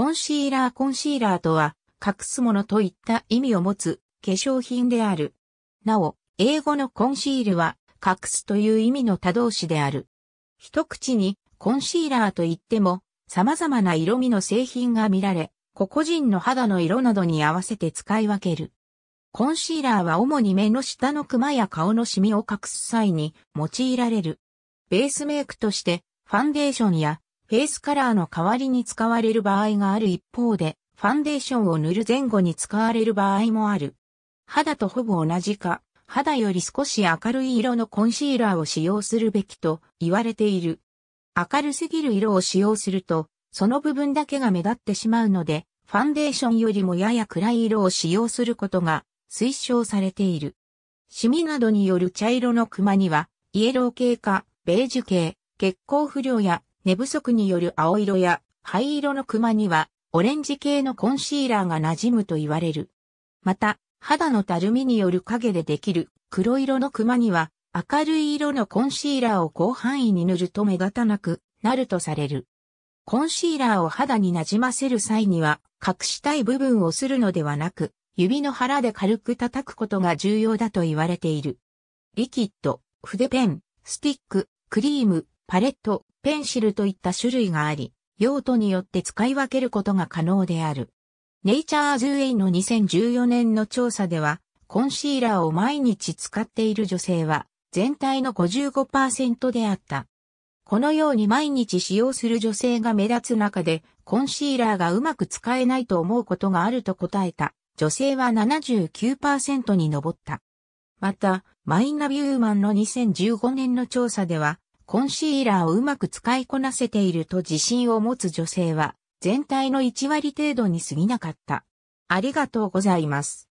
コンシーラーコンシーラーとは、隠すものといった意味を持つ化粧品である。なお、英語のコンシールは、隠すという意味の多動詞である。一口に、コンシーラーと言っても、様々な色味の製品が見られ、個々人の肌の色などに合わせて使い分ける。コンシーラーは主に目の下のクマや顔のシミを隠す際に用いられる。ベースメイクとして、ファンデーションやフェイスカラーの代わりに使われる場合がある一方で、ファンデーションを塗る前後に使われる場合もある。肌とほぼ同じか、肌より少し明るい色のコンシーラーを使用するべきと言われている。明るすぎる色を使用すると、その部分だけが目立ってしまうので、ファンデーションよりもやや暗い色を使用することが推奨されている。シミなどによる茶色のクマには、イエロー系か、ベージュ系、血行不良や寝不足による青色や灰色のクマには、オレンジ系のコンシーラーが馴染むと言われる。また、肌のたるみによる影でできる黒色のクマには、明るい色のコンシーラーを広範囲に塗ると目立たなくなるとされる。コンシーラーを肌になじませる際には、隠したい部分をするのではなく、指の腹で軽く叩くことが重要だと言われている。リキッド、筆ペン、スティック、クリーム、パレット、ペンシルといった種類があり、用途によって使い分けることが可能である。ネイチャーズウェイの2014年の調査では、コンシーラーを毎日使っている女性は全体の55%であった。このように毎日使用する女性が目立つ中で、コンシーラーがうまく使えないと思うことがあると答えた女性は79%に上った。また、マイナビウーマンの2015年の調査では、コンシーラーをうまく使いこなせていると自信を持つ女性は全体の1割程度に過ぎなかった。ありがとうございます。